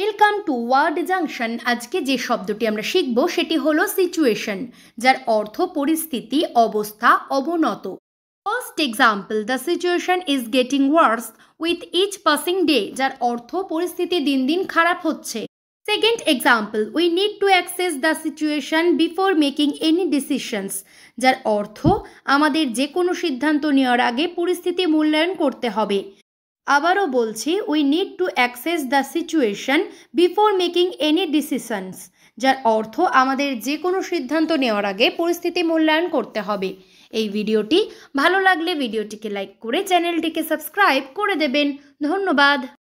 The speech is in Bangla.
ওয়েলকাম টু ওয়ার্ড জাংশন আজকে যে শব্দটি আমরা শিখব সেটি হলো সিচুয়েশন যার অর্থ পরিস্থিতি অবস্থা অবনত first example the situation is getting worse with each passing day যার অর্থ পরিস্থিতি দিন দিন খারাপ হচ্ছে second example we need to access the situation before making any decisions যার অর্থ আমাদের যে কোনো সিদ্ধান্ত নেওয়ার আগে পরিস্থিতি মূল্যায়ন করতে হবে আবারও বলছি we need to access the situation before making any decisions যার অর্থ আমাদের যে কোনো সিদ্ধান্ত নেওয়ার আগে পরিস্থিতি মূল্যায়ন করতে হবে এই ভিডিওটি ভালো লাগলে ভিডিওটিকে লাইক করে চ্যানেলটিকে সাবস্ক্রাইব করে দেবেন ধন্যবাদ